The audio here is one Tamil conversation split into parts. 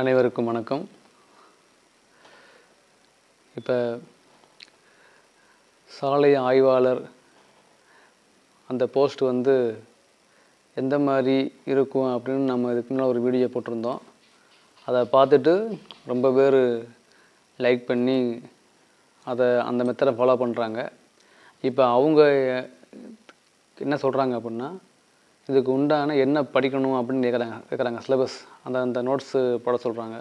அனைவருக்கும் வணக்கம் இப்போ சாலை ஆய்வாளர் அந்த போஸ்ட் வந்து எந்த மாதிரி இருக்கும் அப்படின்னு நம்ம இதுக்கு முன்னால் ஒரு வீடியோ போட்டிருந்தோம் அதை பார்த்துட்டு ரொம்ப பேர் லைக் பண்ணி அதை அந்த மெத்தடை ஃபாலோ பண்ணுறாங்க இப்போ அவங்க என்ன சொல்கிறாங்க அப்படின்னா இதுக்கு உண்டான என்ன படிக்கணும் அப்படின்னு கேட்குறாங்க கேட்குறாங்க சிலபஸ் அந்த அந்த நோட்ஸு போட சொல்கிறாங்க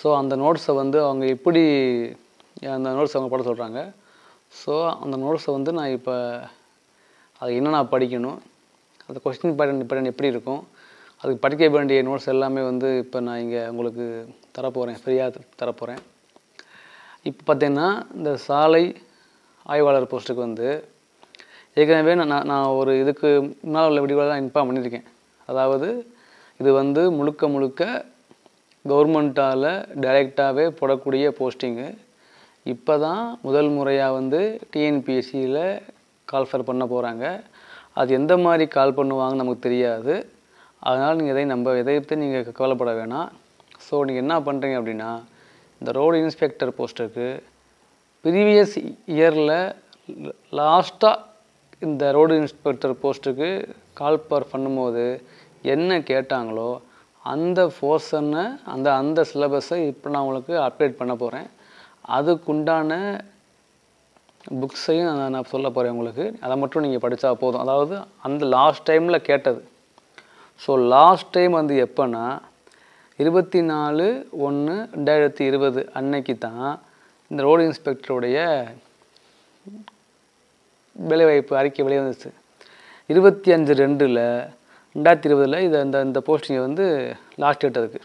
ஸோ அந்த நோட்ஸை வந்து அவங்க எப்படி அந்த நோட்ஸ் அவங்க போட சொல்கிறாங்க ஸோ அந்த நோட்ஸை வந்து நான் இப்போ அது என்ன நான் படிக்கணும் அந்த கொஸ்டின் பேட்டர்ன் பேட்டர்ன் எப்படி இருக்கும் அதுக்கு படிக்க வேண்டிய நோட்ஸ் எல்லாமே வந்து இப்போ நான் இங்கே உங்களுக்கு தரப்போகிறேன் ஃப்ரீயாக தரப்போகிறேன் இப்போ பார்த்தீங்கன்னா இந்த சாலை ஆய்வாளர் போஸ்ட்டுக்கு வந்து ஏற்கனவே நான் நான் ஒரு இதுக்கு முன்னால் உள்ள வீடியோவில் நான் இன்ஃபார்ம் பண்ணியிருக்கேன் அதாவது இது வந்து முழுக்க முழுக்க கவர்மெண்ட்டால் டைரெக்டாகவே போடக்கூடிய போஸ்டிங்கு இப்போ தான் முதல் முறையாக வந்து டிஎன்பிஎஸ்சியில் கால்ஃபர் பண்ண போகிறாங்க அது எந்த மாதிரி கால் பண்ணுவாங்கன்னு நமக்கு தெரியாது அதனால் நீங்கள் எதையும் நம்ம எதை நீங்கள் கவலைப்பட வேணாம் ஸோ நீங்கள் என்ன பண்ணுறீங்க அப்படின்னா இந்த ரோடு இன்ஸ்பெக்டர் போஸ்ட்டுக்கு ப்ரீவியஸ் இயரில் லாஸ்ட்டாக இந்த ரோடு இன்ஸ்பெக்டர் போஸ்ட்டுக்கு கால் பண்ணும்போது என்ன கேட்டாங்களோ அந்த ஃபோர்ஸன்னு அந்த அந்த சிலபஸை இப்போ நான் உங்களுக்கு அப்டேட் பண்ண போகிறேன் அதுக்குண்டான புக்ஸையும் நான் சொல்ல போகிறேன் உங்களுக்கு அதை மட்டும் நீங்கள் படித்தா போதும் அதாவது அந்த லாஸ்ட் டைமில் கேட்டது ஸோ லாஸ்ட் டைம் வந்து எப்போனா இருபத்தி நாலு ஒன்று ரெண்டாயிரத்தி இருபது அன்னைக்கு தான் இந்த ரோடு இன்ஸ்பெக்டருடைய வேலைவாய்ப்பு அறிக்கை வெளியே வந்துச்சு இருபத்தி அஞ்சு ரெண்டில் ரெண்டாயிரத்தி இருபதில் இதை இந்த இந்த போஸ்டிங்கை வந்து லாஸ்ட் டேட் அதுக்கு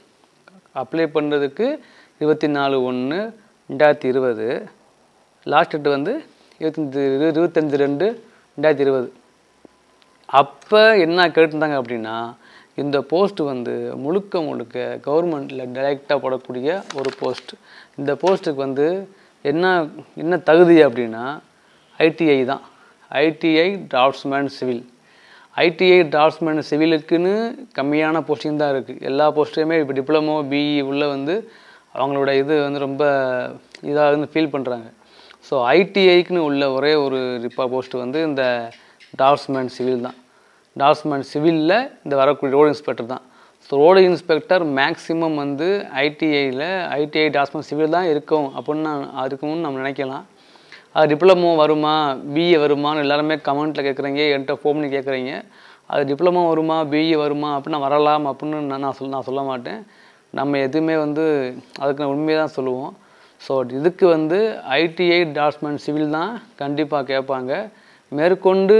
அப்ளை பண்ணுறதுக்கு இருபத்தி நாலு ஒன்று ரெண்டாயிரத்தி இருபது லாஸ்ட் டேட் வந்து இருபத்தஞ்சி இருபத்தஞ்சி ரெண்டு ரெண்டாயிரத்தி இருபது அப்போ என்ன கேட்டிருந்தாங்க அப்படின்னா இந்த போஸ்ட் வந்து முழுக்க முழுக்க கவர்மெண்ட்டில் டைரெக்டாக போடக்கூடிய ஒரு போஸ்ட் இந்த போஸ்ட்டுக்கு வந்து என்ன என்ன தகுதி அப்படின்னா ஐடிஐ தான் ITI draughtsman civil ITI draughtsman சிவிலுக்குன்னு கம்மியான போஸ்டிங் தான் இருக்குது எல்லா போஸ்ட்டையுமே இப்போ டிப்ளமோ பிஇ உள்ளே வந்து அவங்களோட இது வந்து ரொம்ப இதாக வந்து ஃபீல் பண்ணுறாங்க ஸோ ஐடிஐக்குன்னு உள்ள ஒரே ஒரு ரிப்பா போஸ்ட் வந்து இந்த டார்ஸ்மேன் சிவில் தான் டார்ஸ்மேன் சிவிலில் இந்த வரக்கூடிய ரோடு இன்ஸ்பெக்டர் தான் ஸோ ரோடு இன்ஸ்பெக்டர் மேக்ஸிமம் வந்து ஐடிஐயில் ஐடிஐ டார்ஸ்மேன் சிவில் தான் இருக்கும் அப்படின்னு நான் இருக்கணும்னு நம்ம நினைக்கலாம் அது டிப்ளமோ வருமா பிஏ வருமானு எல்லாருமே கமெண்ட்டில் கேட்குறீங்க என்கிட்ட ஃபோம்னு கேட்குறீங்க அது டிப்ளமோ வருமா பிஏ வருமா அப்படின்னா வரலாம் அப்படின்னு நான் நான் சொல் நான் சொல்ல மாட்டேன் நம்ம எதுவுமே வந்து அதுக்கு நான் உண்மையை தான் சொல்லுவோம் ஸோ இதுக்கு வந்து ஐடிஐ டாஸ்மெண்ட் சிவில் தான் கண்டிப்பாக கேட்பாங்க மேற்கொண்டு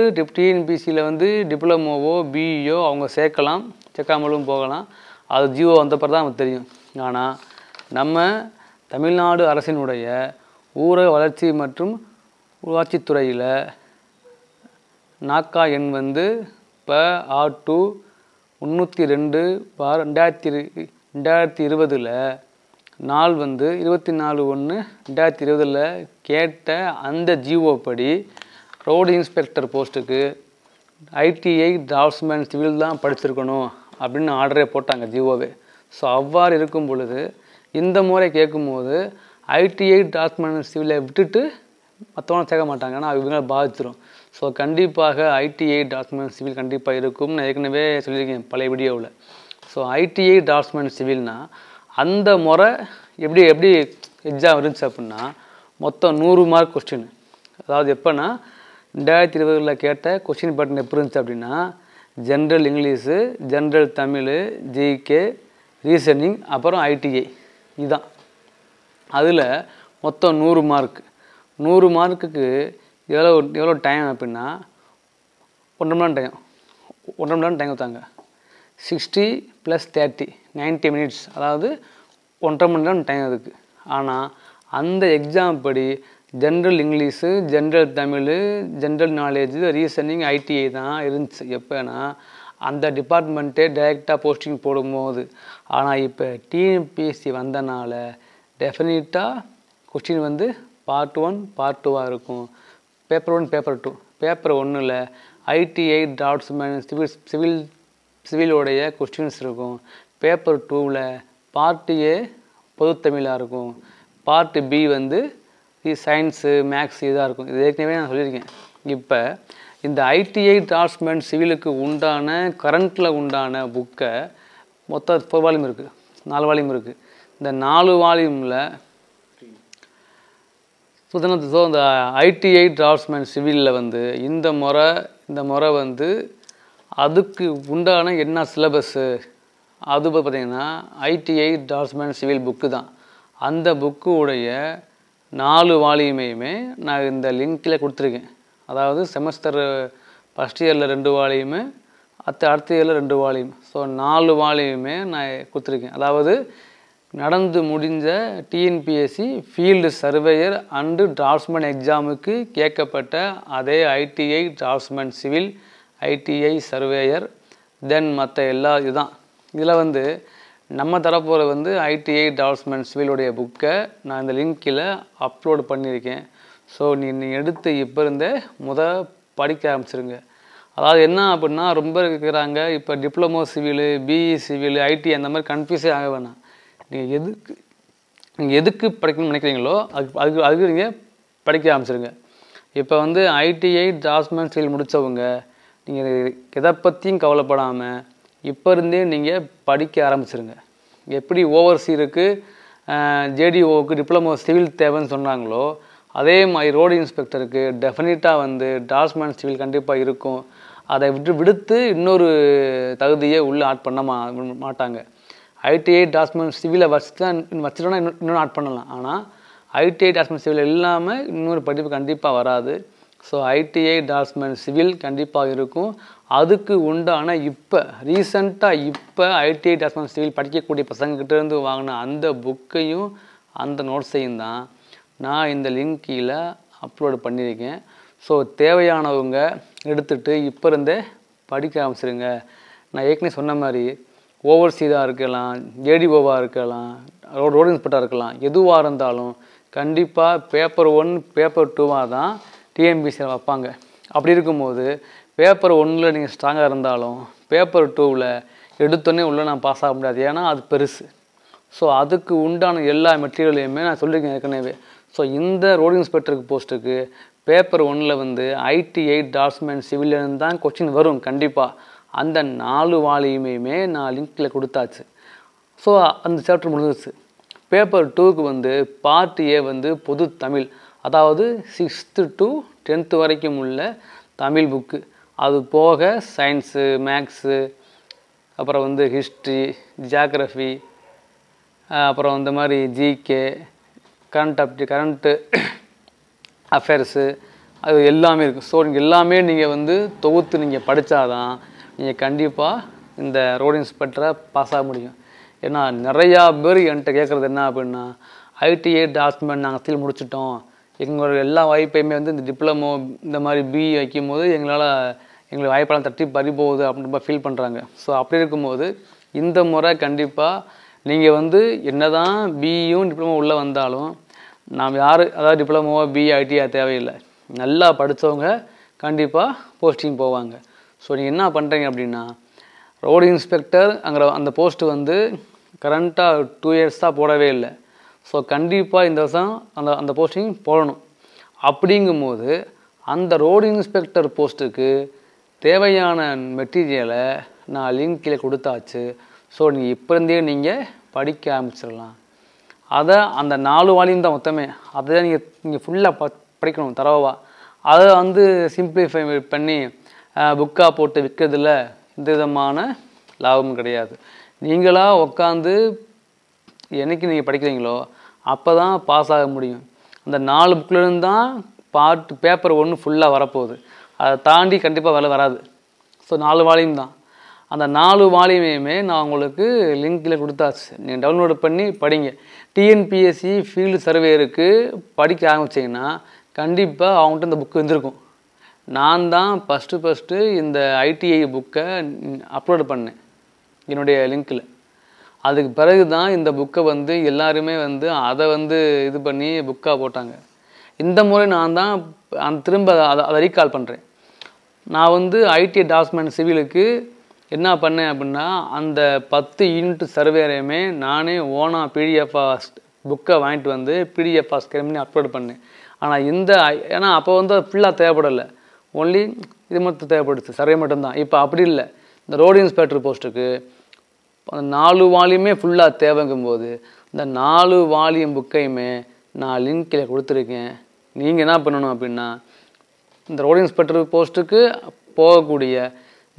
என்பிசியில் வந்து டிப்ளமோவோ பிஇயோ அவங்க சேர்க்கலாம் சேர்க்காமலும் போகலாம் அது ஜியோ வந்தப்பறம் தான் அவங்க தெரியும் ஆனால் நம்ம தமிழ்நாடு அரசினுடைய ஊரக வளர்ச்சி மற்றும் உள்ளாட்சித்துறையில் நாக்கா எண் வந்து ப ஆர் டூ முந்நூற்றி ரெண்டு பார் ரெண்டாயிரத்தி ரெண்டாயிரத்தி இருபதில் நாள் வந்து இருபத்தி நாலு ஒன்று ரெண்டாயிரத்தி இருபதில் கேட்ட அந்த ஜிஓ படி ரோடு இன்ஸ்பெக்டர் போஸ்ட்டுக்கு ஐடிஐ டிராஃப்ட்ஸ்மேன் சிவில் தான் படிச்சிருக்கணும் அப்படின்னு ஆர்டரே போட்டாங்க ஜிஓவே ஸோ அவ்வாறு இருக்கும் பொழுது இந்த முறை கேட்கும்போது ஐடிஐ டாக்மெண்ட் சிவிலை விட்டுட்டு மற்றவங்க சேர்க்க மாட்டாங்க ஆனால் இவங்களை பாதிச்சிடும் ஸோ கண்டிப்பாக ஐடிஐ டாக்மெண்ட் சிவில் கண்டிப்பாக இருக்கும் நான் ஏற்கனவே சொல்லியிருக்கேன் பழைய வீடியோவில் ஸோ ஐடிஐ டாக்மெண்ட் சிவில்னால் அந்த முறை எப்படி எப்படி எக்ஸாம் இருந்துச்சு அப்படின்னா மொத்தம் நூறு மார்க் கொஸ்டின் அதாவது எப்போன்னா ரெண்டாயிரத்தி இருபதுல கேட்ட கொஸ்டின் பேட்டர்ன் எப்படி இருந்துச்சு அப்படின்னா general English general Tamil GK reasoning அப்புறம் ஐடிஐ e. இதுதான் அதில் மொத்தம் நூறு மார்க் நூறு மார்க்குக்கு எவ்வளோ எவ்வளோ டைம் அப்படின்னா ஒன்றரை மணி நேரம் டைம் ஒன்றரை மணி நேரம் டைம் கொடுத்தாங்க sixty plus thirty ninety minutes அதாவது ஒன்றரை மணி நேரம் டைம் அதுக்கு ஆனால் அந்த எக்ஸாம் படி general English general Tamil general knowledge reasoning ITI தான் இருந்துச்சு எப்போனா அந்த டிபார்ட்மெண்ட்டே டைரெக்டாக போஸ்டிங் போடும்போது ஆனால் இப்போ டிஎன்பிஎஸ்சி வந்தனால டெஃபினட்டாக கொஸ்டின் வந்து பார்ட் ஒன் பார்ட் டூவாக இருக்கும் paper one paper two paper ஒன்றில் ITI draughtsman civil civil சிவிலோடைய கொஸ்டின்ஸ் இருக்கும் பேப்பர் டூவில் பார்ட் ஏ பொதுத்தமிழாக இருக்கும் பார்ட் பி வந்து சயின்ஸு மேக்ஸ் இதாக இருக்கும் இது ஏற்கனவே நான் சொல்லியிருக்கேன் இப்போ இந்த ஐடிஐ டாட்ஸ்மெண்ட் சிவிலுக்கு உண்டான கரண்ட்டில் உண்டான புக்கை மொத்தம் ஃபோர் வால்யூம் இருக்குது நாலு வால்யூம் இருக்குது இந்த நாலு வால்யூமில் சுதந்திர இந்த ஐடிஐ டிராஃப்ட்ஸ்மேன் சிவிலில் வந்து இந்த முறை இந்த முறை வந்து அதுக்கு உண்டான என்ன சிலபஸ்ஸு அது பார்த்திங்கன்னா ஐடிஐ டிராஃப்ட்ஸ்மேன் சிவில் புக்கு தான் அந்த புக்கு உடைய நாலு வாலியுமையுமே நான் இந்த லிங்கில் கொடுத்துருக்கேன் அதாவது செமஸ்டர் ஃபஸ்ட் இயரில் ரெண்டு வாலியுமே அடுத்த அடுத்த இயரில் ரெண்டு வாலியும் ஸோ நாலு வாலியுமே நான் கொடுத்துருக்கேன் அதாவது நடந்து முடிஞ்ச TNPSC field surveyor and draughtsman எக்ஸாமுக்கு கேட்கப்பட்ட அதே ITI draughtsman civil ITI surveyor then மற்ற எல்லா இதுதான் இதில் வந்து நம்ம தரப்போகிற வந்து ஐடிஐ டிராஃப்ட்மேன் சிவிலுடைய புக்கை நான் இந்த லிங்கில் அப்லோடு பண்ணியிருக்கேன் ஸோ நீ எடுத்து இப்போ இருந்தே முத படிக்க ஆரம்பிச்சிருங்க அதாவது என்ன அப்படின்னா ரொம்ப இருக்கிறாங்க இப்போ diploma civil BE civil IT அந்த மாதிரி கன்ஃபியூஸே ஆக வேணாம் நீங்கள் எதுக்கு நீங்கள் எதுக்கு படிக்கணும்னு நினைக்கிறீங்களோ அதுக்கு அதுக்கு அதுக்கு நீங்கள் படிக்க ஆரம்பிச்சிருங்க இப்போ வந்து ஐடிஐ டாஸ்மெண்ட் ஸ்டீல் முடித்தவங்க நீங்கள் எதை பற்றியும் கவலைப்படாமல் இப்போ இருந்தே நீங்கள் படிக்க ஆரம்பிச்சிருங்க எப்படி ஓவர்சீருக்கு ஜேடிஓவுக்கு டிப்ளமோ சிவில் தேவைன்னு சொன்னாங்களோ அதே மாதிரி ரோடு இன்ஸ்பெக்டருக்கு டெஃபினட்டாக வந்து டாஸ்மெண்ட் சிவில் கண்டிப்பாக இருக்கும் அதை விட்டு விடுத்து இன்னொரு தகுதியை உள்ளே ஆட் பண்ண மா மாட்டாங்க ஐடிஐ டாஸ்மெண்ட் சிவில் வச்சு தான் வச்சுட்டோன்னா இன்னும் இன்னொன்று ஆட் பண்ணலாம் ஆனால் ஐடிஐ டாஸ்மெண்ட் சிவில் இல்லாமல் இன்னொரு படிப்பு கண்டிப்பாக வராது ஸோ ஐடிஐ டாஸ்மெண்ட் சிவில் கண்டிப்பாக இருக்கும் அதுக்கு உண்டான இப்போ ரீசண்டாக இப்போ ஐடிஐ டாஸ்மெண்ட் சிவில் படிக்கக்கூடிய பசங்கக்கிட்டேருந்து வாங்கின அந்த புக்கையும் அந்த நோட்ஸையும் தான் நான் இந்த லிங்கில் அப்லோடு பண்ணியிருக்கேன் ஸோ தேவையானவங்க எடுத்துகிட்டு இப்போ இருந்தே படிக்க ஆரம்பிச்சிருங்க நான் ஏற்கனவே சொன்ன மாதிரி ஓவர்சீராக இருக்கலாம் ஏடிஓவாக இருக்கலாம் ரோடு ரோடு இன்ஸ்பெக்டராக இருக்கலாம் எதுவாக இருந்தாலும் கண்டிப்பாக பேப்பர் ஒன் பேப்பர் டூவாக தான் டிஎம்பிசியில் வைப்பாங்க அப்படி இருக்கும்போது பேப்பர் ஒன்றில் நீங்கள் ஸ்ட்ராங்காக இருந்தாலும் பேப்பர் டூவில் எடுத்தோன்னே உள்ளே நான் பாஸ் ஆக முடியாது ஏன்னா அது பெருசு ஸோ அதுக்கு உண்டான எல்லா மெட்டீரியலையுமே நான் சொல்லியிருக்கேன் ஏற்கனவே ஸோ இந்த ரோடு இன்ஸ்பெக்டருக்கு போஸ்ட்டுக்கு பேப்பர் ஒன்னில் வந்து ஐடி எயிட் டாட்ஸ்மேன் சிவிலியன் தான் கொஸ்டின் வரும் கண்டிப்பாக அந்த நாலு வாலியுமே நான் லிங்கில் கொடுத்தாச்சு ஸோ அந்த சாப்டர் முடிஞ்சிச்சு பேப்பர் டூக்கு வந்து பார்ட் ஏ வந்து பொது தமிழ் அதாவது சிக்ஸ்த்து டு டென்த்து வரைக்கும் உள்ள தமிழ் புக்கு அது போக சயின்ஸு மேக்ஸு அப்புறம் வந்து ஹிஸ்ட்ரி ஜியாகிரஃபி அப்புறம் இந்த மாதிரி ஜிகே கரண்ட் அப்டி கரண்ட்டு அஃபேர்ஸு அது எல்லாமே இருக்கும் ஸோ நீங்கள் எல்லாமே நீங்கள் வந்து தொகுத்து நீங்கள் படித்தாதான் நீங்கள் கண்டிப்பாக இந்த ரோடு இன்ஸ்பெக்டரை பாஸ் ஆக முடியும் ஏன்னா நிறையா பேர் என்கிட்ட கேட்குறது என்ன அப்படின்னா ஐடிஐ டாக்குமெண்ட் நாங்கள் சீல் முடிச்சிட்டோம் எங்களோட எல்லா வாய்ப்பையுமே வந்து இந்த டிப்ளமோ இந்த மாதிரி பிஇ e வைக்கும் போது எங்களால் எங்களுக்கு வாய்ப்பெல்லாம் தட்டி பறி போகுது அப்படின்னு ரொம்ப ஃபீல் பண்ணுறாங்க ஸோ அப்படி இருக்கும்போது இந்த முறை கண்டிப்பாக நீங்கள் வந்து என்ன தான் பிஇயும் e டிப்ளமோ உள்ளே வந்தாலும் நாம் யார் அதாவது டிப்ளமோவோ பிஇ ஐடிஆ தேவையில்லை நல்லா படித்தவங்க கண்டிப்பாக போஸ்டிங் போவாங்க ஸோ நீங்கள் என்ன பண்ணுறீங்க அப்படின்னா ரோடு இன்ஸ்பெக்டர் அங்கே அந்த போஸ்ட்டு வந்து கரண்ட்டாக டூ இயர்ஸாக போடவே இல்லை ஸோ கண்டிப்பாக இந்த வருஷம் அந்த அந்த போஸ்டிங் போடணும் அப்படிங்கும்போது அந்த ரோடு இன்ஸ்பெக்டர் போஸ்ட்டுக்கு தேவையான மெட்டீரியலை நான் லிங்க்கில் கொடுத்தாச்சு ஸோ நீங்கள் இப்போருந்தே நீங்கள் படிக்க ஆரம்பிச்சிடலாம் அதை அந்த நாலு வாலியும் தான் மொத்தமே அதை நீங்கள் நீங்கள் ஃபுல்லாக ப படிக்கணும் தரவாக அதை வந்து சிம்பிளிஃபை பண்ணி புக்காக போட்டு விற்கிறதுல எந்த விதமான லாபமும் கிடையாது நீங்களாக உட்காந்து என்றைக்கு நீங்கள் படிக்கிறீங்களோ அப்போ தான் பாஸ் ஆக முடியும் அந்த நாலு புக்கிலேருந்து தான் பார்ட் பேப்பர் ஒன்று ஃபுல்லாக வரப்போகுது அதை தாண்டி கண்டிப்பாக வேலை வராது ஸோ நாலு வால்யூம் தான் அந்த நாலு வால்யூமையுமே நான் உங்களுக்கு லிங்கில் கொடுத்தாச்சு நீங்கள் டவுன்லோடு பண்ணி படிங்க டிஎன்பிஎஸ்சி ஃபீல்டு சர்வேருக்கு படிக்க ஆரம்பிச்சிங்கன்னா கண்டிப்பாக அவங்கள்ட்ட இந்த புக்கு வந்திருக்கும் நான் தான் ஃபஸ்ட்டு ஃபஸ்ட்டு இந்த ஐடிஐ புக்கை அப்லோடு பண்ணேன் என்னுடைய லிங்க்கில் அதுக்கு பிறகு தான் இந்த புக்கை வந்து எல்லாருமே வந்து அதை வந்து இது பண்ணி புக்காக போட்டாங்க இந்த முறை நான் தான் அந்த திரும்ப அதை அதை ரீகால் பண்ணுறேன் நான் வந்து ஐடி டாஸ்மெண்ட் சிவிலுக்கு என்ன பண்ணேன் அப்படின்னா அந்த பத்து யூனிட் சர்வேரையுமே நானே ஓனாக பிடிஎஃபாக புக்கை வாங்கிட்டு வந்து பிடிஎஃபாக ஸ்கிரம்னு அப்லோட் பண்ணேன் ஆனால் இந்த ஏன்னா அப்போ வந்து அது ஃபுல்லாக தேவைப்படலை ஒன்லி இது மட்டும் தேவைப்படுது சர்வே மட்டும்தான் இப்போ அப்படி இல்லை இந்த ரோடு இன்ஸ்பெக்டர் போஸ்ட்டுக்கு அந்த நாலு வால்யூமே ஃபுல்லாக தேவைங்கும் போது இந்த நாலு வால்யூம் புக்கையுமே நான் லிங்க்கில் கொடுத்துருக்கேன் நீங்கள் என்ன பண்ணணும் அப்படின்னா இந்த ரோடு இன்ஸ்பெக்டர் போஸ்ட்டுக்கு போகக்கூடிய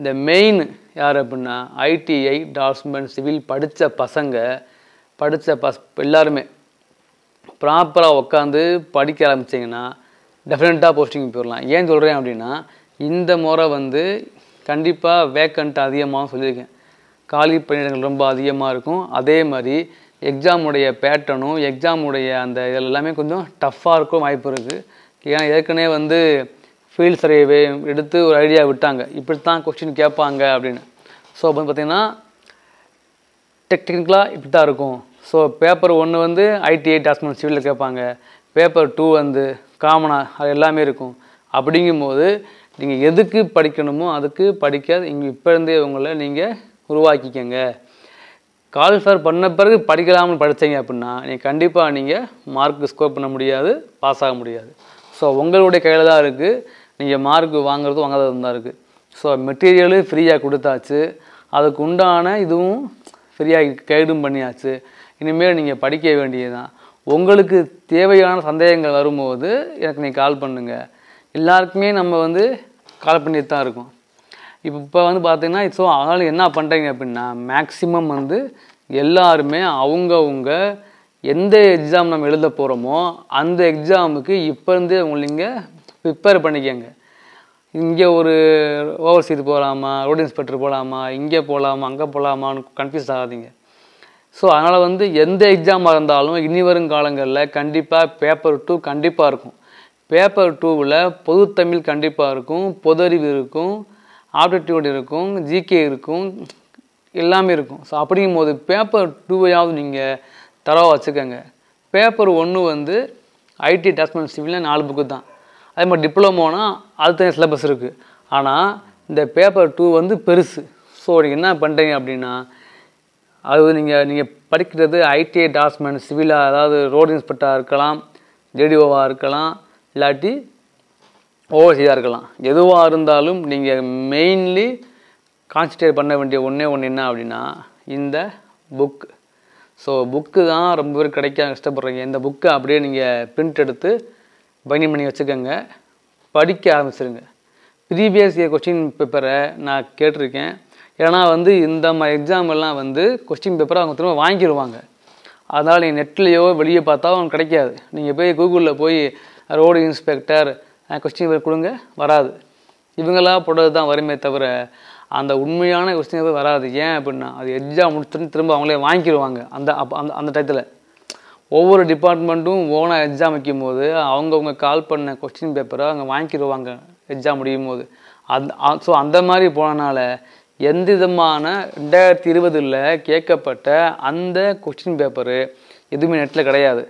இந்த மெயின் யார் அப்படின்னா ஐடிஐ டாட்ஸ்மெண்ட் சிவில் படித்த பசங்க படித்த பஸ் எல்லாருமே ப்ராப்பராக உட்காந்து படிக்க ஆரம்பிச்சிங்கன்னா டெஃபினட்டாக போஸ்டிங் போயிடலாம் ஏன் சொல்கிறேன் அப்படின்னா இந்த முறை வந்து கண்டிப்பாக வேக்கண்ட் அதிகமாக சொல்லியிருக்கேன் காலி பணியிடங்கள் ரொம்ப அதிகமாக இருக்கும் அதே மாதிரி எக்ஸாமுடைய பேட்டர்னும் எக்ஸாமுடைய அந்த இதில் எல்லாமே கொஞ்சம் டஃப்பாக இருக்கும் வாய்ப்பு இருக்குது ஏன்னா ஏற்கனவே வந்து ஃபீல்ட் சர்வே எடுத்து ஒரு ஐடியா விட்டாங்க இப்படி தான் கொஸ்டின் கேட்பாங்க அப்படின்னு ஸோ அப்போ பார்த்திங்கன்னா டெக்னிக்கலாக இப்படி தான் இருக்கும் ஸோ பேப்பர் ஒன்று வந்து ஐடிஐ டாஸ்மெண்ட் சிவிலில் கேட்பாங்க பேப்பர் டூ வந்து காமனாக அது எல்லாமே இருக்கும் அப்படிங்கும்போது நீங்கள் எதுக்கு படிக்கணுமோ அதுக்கு படிக்க இங்கே இப்போ இருந்தே உங்களை நீங்கள் உருவாக்கிக்கங்க கால்ஃபேர் பண்ண பிறகு படிக்கலாமல் படித்தீங்க அப்படின்னா நீங்கள் கண்டிப்பாக நீங்கள் மார்க் ஸ்கோர் பண்ண முடியாது பாஸ் ஆக முடியாது ஸோ உங்களுடைய கையில் தான் இருக்குது நீங்கள் மார்க் வாங்குறது வாங்காதது தான் இருக்குது ஸோ மெட்டீரியலு ஃப்ரீயாக கொடுத்தாச்சு அதுக்கு உண்டான இதுவும் ஃப்ரீயாக கைடும் பண்ணியாச்சு இனிமேல் நீங்கள் படிக்க வேண்டியது தான் உங்களுக்கு தேவையான சந்தேகங்கள் வரும்போது எனக்கு நீ கால் பண்ணுங்கள் எல்லாருக்குமே நம்ம வந்து கால் பண்ணிட்டு தான் இருக்கோம் இப்போ இப்போ வந்து பார்த்தீங்கன்னா ஸோ அதனால் என்ன பண்ணுறீங்க அப்படின்னா மேக்ஸிமம் வந்து எல்லாருமே அவங்கவுங்க எந்த எக்ஸாம் நம்ம எழுத போகிறோமோ அந்த எக்ஸாமுக்கு இப்போருந்தே உங்களை நீங்கள் ப்ரிப்பேர் பண்ணிக்கோங்க இங்கே ஒரு சீட் போகலாமா ரோடு இன்ஸ்பெக்டர் போகலாமா இங்கே போகலாமா அங்கே போகலாமான்னு கன்ஃபியூஸ் ஆகாதீங்க ஸோ அதனால் வந்து எந்த எக்ஸாமாக இருந்தாலும் இனி வரும் காலங்களில் கண்டிப்பாக பேப்பர் டூ கண்டிப்பாக இருக்கும் பேப்பர் டூவில் பொது தமிழ் கண்டிப்பாக இருக்கும் பொது அறிவு இருக்கும் ஆப்டிடியூட் இருக்கும் ஜிகே இருக்கும் எல்லாமே இருக்கும் ஸோ அப்படிங்கும் போது பேப்பர் டூவையாவது நீங்கள் தரவா வச்சுக்கோங்க பேப்பர் ஒன்று வந்து ஐடி டேஸ்மெண்ட் சிவில் நாலு புக்கு தான் அதே மாதிரி டிப்ளமோனால் அது தனி சிலபஸ் இருக்குது ஆனால் இந்த பேப்பர் டூ வந்து பெருசு ஸோ நீங்கள் என்ன பண்ணுறீங்க அப்படின்னா அது நீங்கள் நீங்கள் படிக்கிறது ஐடிஐ டாஸ்மெண்ட் சிவிலாக அதாவது ரோடு இன்ஸ்பெக்டராக இருக்கலாம் ஜேடிஓவாக இருக்கலாம் இல்லாட்டி ஓவர்சியாக இருக்கலாம் எதுவாக இருந்தாலும் நீங்கள் மெயின்லி கான்சன்ட்ரேட் பண்ண வேண்டிய ஒன்றே ஒன்று என்ன அப்படின்னா இந்த புக் ஸோ புக்கு தான் ரொம்ப பேர் கிடைக்க கஷ்டப்படுறீங்க இந்த புக்கை அப்படியே நீங்கள் பிரிண்ட் எடுத்து பயணம் பண்ணி வச்சுக்கோங்க படிக்க ஆரம்பிச்சிருங்க ப்ரீவியஸ் இயர் கொஸ்டின் பேப்பரை நான் கேட்டிருக்கேன் ஏன்னா வந்து இந்த மாதிரி எக்ஸாம் எல்லாம் வந்து கொஸ்டின் பேப்பர் அவங்க திரும்ப வாங்கிடுவாங்க அதனால் நீங்கள் நெட்லேயோ வெளியே பார்த்தா அவங்க கிடைக்காது நீங்கள் போய் கூகுளில் போய் ரோடு இன்ஸ்பெக்டர் கொஸ்டின் பேப்பர் கொடுங்க வராது இவங்களாம் போடுறது தான் வருமே தவிர அந்த உண்மையான கொஸ்டின் பேப்பர் வராது ஏன் அப்படின்னா அது எக்ஸாம் முடிச்சுட்டு திரும்ப அவங்களே வாங்கிடுவாங்க அந்த அப்போ அந்த அந்த டயத்தில் ஒவ்வொரு டிபார்ட்மெண்ட்டும் ஓனாக எக்ஸாம் வைக்கும் போது அவங்கவுங்க கால் பண்ண கொஸ்டின் பேப்பரை அவங்க வாங்கிடுவாங்க எக்ஸாம் முடியும் போது அந் ஸோ அந்த மாதிரி போனனால எந்த விதமான ரெண்டாயிரத்தி இருபதில் கேட்கப்பட்ட அந்த கொஸ்டின் பேப்பரு எதுவுமே நெட்டில் கிடையாது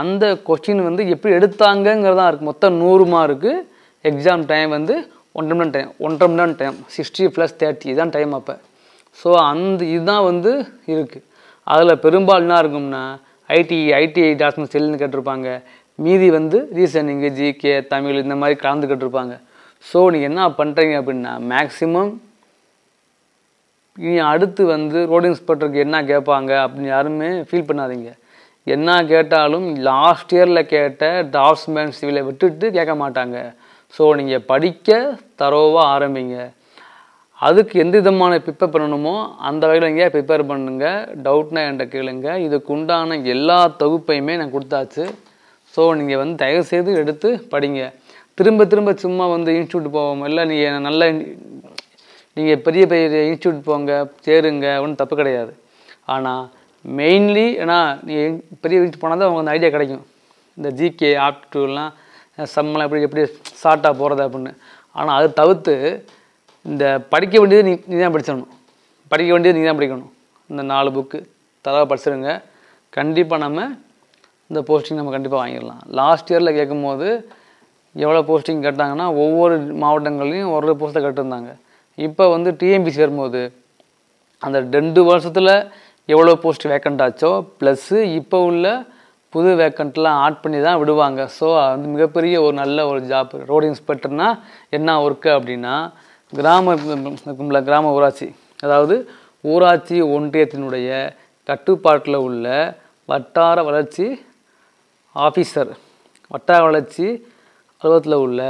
அந்த கொஸ்டின் வந்து எப்படி எடுத்தாங்கங்கிறது இருக்குது மொத்தம் நூறு மார்க்கு எக்ஸாம் டைம் வந்து ஒன்றரை மணி டைம் ஒன்றரை மணி நேரம் டைம் சிக்ஸ்டி ப்ளஸ் தேர்ட்டி இதுதான் டைம் அப்போ ஸோ அந்த இதுதான் வந்து இருக்குது அதில் பெரும்பாலும் என்ன இருக்கும்னா ஐடி ஐடிஐ டாக்குமெண்ட் செல்லுன்னு கேட்டிருப்பாங்க மீதி வந்து ரீசனிங்கு ஜிகே தமிழ் இந்த மாதிரி கலந்து கேட்டிருப்பாங்க ஸோ நீங்கள் என்ன பண்ணுறீங்க அப்படின்னா மேக்ஸிமம் இனி அடுத்து வந்து ரோடு இன்ஸ்பெக்டருக்கு என்ன கேட்பாங்க அப்படின்னு யாருமே ஃபீல் பண்ணாதீங்க என்ன கேட்டாலும் லாஸ்ட் இயரில் கேட்ட டாப்ஸ்மேன் சிவிலை விட்டுட்டு கேட்க மாட்டாங்க ஸோ நீங்கள் படிக்க தரோவாக ஆரம்பிங்க அதுக்கு எந்த விதமான ப்ரிப்பேர் பண்ணணுமோ அந்த வகையில் நீங்கள் ப்ரிப்பேர் பண்ணுங்கள் டவுட்னா என்கிட்ட கேளுங்க இதுக்கு உண்டான எல்லா தொகுப்பையுமே நான் கொடுத்தாச்சு ஸோ நீங்கள் வந்து தயவுசெய்து எடுத்து படிங்க திரும்ப திரும்ப சும்மா வந்து இன்ஸ்டியூட் போவோம் இல்லை நீங்கள் நல்ல நீங்கள் பெரிய பெரிய இன்ஸ்டியூட் போங்க சேருங்க ஒன்றும் தப்பு கிடையாது ஆனால் மெயின்லி ஏன்னா நீங்கள் பெரிய இன்ஸ்டியூட் போனால் தான் உங்களுக்கு ஐடியா கிடைக்கும் இந்த ஜிகே ஆப்டியூட்லாம் சம்மெல்லாம் எப்படி எப்படி ஷார்ட்டாக போகிறது அப்படின்னு ஆனால் அதை தவிர்த்து இந்த படிக்க வேண்டியது நீ நீ தான் படிச்சிடணும் படிக்க வேண்டியது நீ தான் படிக்கணும் இந்த நாலு புக்கு தலைவாக படிச்சிருங்க கண்டிப்பாக நம்ம இந்த போஸ்டிங் நம்ம கண்டிப்பாக வாங்கிடலாம் லாஸ்ட் இயரில் கேட்கும்போது எவ்வளோ போஸ்டிங் கேட்டாங்கன்னா ஒவ்வொரு மாவட்டங்கள்லேயும் ஒரு போஸ்ட்டை கட்டிருந்தாங்க இப்போ வந்து டிஎம்பிசி வரும்போது அந்த ரெண்டு வருஷத்தில் எவ்வளோ போஸ்ட் வேக்கண்ட் ஆச்சோ ப்ளஸ்ஸு இப்போ உள்ள புது வேக்கண்ட்லாம் ஆட் பண்ணி தான் விடுவாங்க ஸோ அது மிகப்பெரிய ஒரு நல்ல ஒரு ஜாப் ரோடு இன்ஸ்பெக்டர்னால் என்ன ஒர்க்கு அப்படின்னா கிராம இருக்கும்ல கிராம ஊராட்சி அதாவது ஊராட்சி ஒன்றியத்தினுடைய கட்டுப்பாட்டில் உள்ள வட்டார வளர்ச்சி ஆஃபீஸர் வட்டார வளர்ச்சி அலுவலகத்தில் உள்ள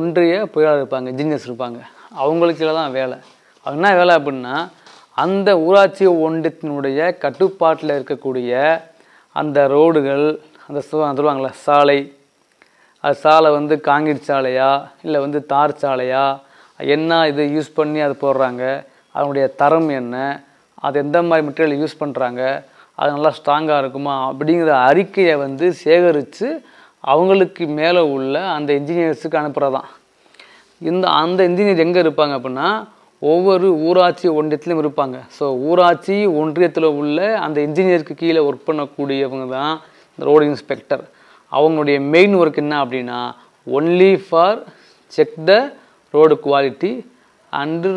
ஒன்றிய பொறியாளர் இருப்பாங்க இன்ஜினியர்ஸ் இருப்பாங்க அவங்களுக்கு இல்லை தான் வேலை அது என்ன வேலை அப்படின்னா அந்த ஊராட்சி ஒன்றியத்தினுடைய கட்டுப்பாட்டில் இருக்கக்கூடிய அந்த ரோடுகள் அந்த சொல்லுவாங்களே சாலை அது சாலை வந்து காங்கிரீட் சாலையா இல்லை வந்து தார் சாலையா என்ன இது யூஸ் பண்ணி அது போடுறாங்க அதனுடைய தரம் என்ன அது எந்த மாதிரி மெட்டீரியல் யூஸ் பண்ணுறாங்க அது நல்லா ஸ்ட்ராங்காக இருக்குமா அப்படிங்கிற அறிக்கையை வந்து சேகரித்து அவங்களுக்கு மேலே உள்ள அந்த இன்ஜினியர்ஸுக்கு அனுப்புகிறதான் இந்த அந்த இன்ஜினியர் எங்கே இருப்பாங்க அப்படின்னா ஒவ்வொரு ஊராட்சி ஒன்றியத்திலும் இருப்பாங்க ஸோ ஊராட்சி ஒன்றியத்தில் உள்ள அந்த இன்ஜினியருக்கு கீழே ஒர்க் பண்ணக்கூடியவங்க தான் இந்த ரோடு இன்ஸ்பெக்டர் அவங்களுடைய மெயின் ஒர்க் என்ன அப்படின்னா only for check the road quality and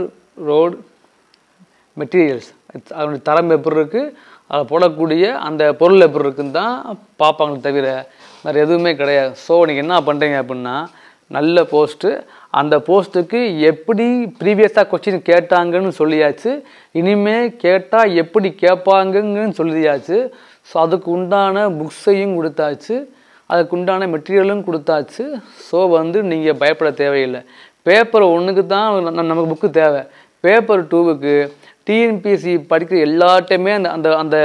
road materials அதனுடைய தரம் எப்படி இருக்குது அதை போடக்கூடிய அந்த பொருள் எப்படி இருக்குன்னு தான் பார்ப்பாங்களே தவிர வேறு எதுவுமே கிடையாது ஸோ நீங்கள் என்ன பண்ணுறீங்க அப்படின்னா நல்ல போஸ்ட்டு அந்த போஸ்ட்டுக்கு எப்படி ப்ரீவியஸாக கொஸ்டின் கேட்டாங்கன்னு சொல்லியாச்சு இனிமேல் கேட்டால் எப்படி கேட்பாங்கங்கன்னு சொல்லியாச்சு ஸோ அதுக்கு உண்டான புக்ஸையும் கொடுத்தாச்சு அதுக்கு உண்டான மெட்டீரியலும் கொடுத்தாச்சு ஸோ வந்து நீங்கள் பயப்பட தேவையில்லை பேப்பர் ஒன்றுக்கு தான் நமக்கு புக்கு தேவை பேப்பர் டூவுக்கு டிஎன்பிஎஸ்சி படிக்கிற எல்லாட்டையுமே அந்த அந்த அந்த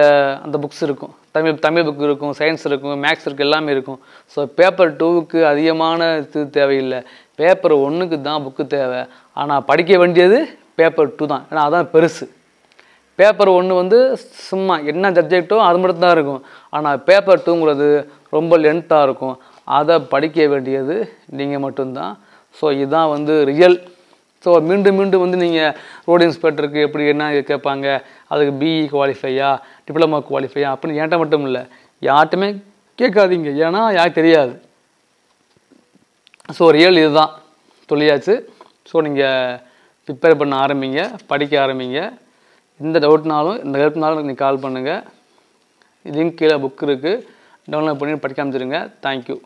அந்த புக்ஸ் இருக்கும் தமிழ் தமிழ் புக் இருக்கும் சயின்ஸ் இருக்கும் மேக்ஸ் இருக்குது எல்லாமே இருக்கும் ஸோ பேப்பர் டூவுக்கு அதிகமான இது தேவையில்லை பேப்பர் ஒன்றுக்கு தான் புக்கு தேவை ஆனால் படிக்க வேண்டியது பேப்பர் டூ தான் ஏன்னா அதான் பெருசு பேப்பர் ஒன்று வந்து சும்மா என்ன சப்ஜெக்டோ அது மட்டும் தான் இருக்கும் ஆனால் பேப்பர் டூங்கிறது ரொம்ப லென்த்தாக இருக்கும் அதை படிக்க வேண்டியது நீங்கள் மட்டும்தான் ஸோ இதுதான் வந்து ரியல் ஸோ மீண்டும் மீண்டும் வந்து நீங்கள் ரோடு இன்ஸ்பெக்டருக்கு எப்படி என்ன கேட்பாங்க அதுக்கு பிஇ குவாலிஃபையா டிப்ளமா குவாலிஃபையா அப்படின்னு ஏன்ட்ட மட்டும் இல்லை யார்ட்டுமே கேட்காதீங்க ஏன்னா யாருக்கு தெரியாது ஸோ ரியல் இதுதான் தொழியாச்சு ஸோ நீங்கள் ப்ரிப்பேர் பண்ண ஆரம்பிங்க படிக்க ஆரம்பிங்க இந்த டவுட்னாலும் இந்த ஹெல்ப்னாலும் நீங்கள் கால் பண்ணுங்கள் லிங்க் கீழே புக் இருக்குது டவுன்லோட் பண்ணி படிக்க அமைச்சிருங்க தேங்க்யூ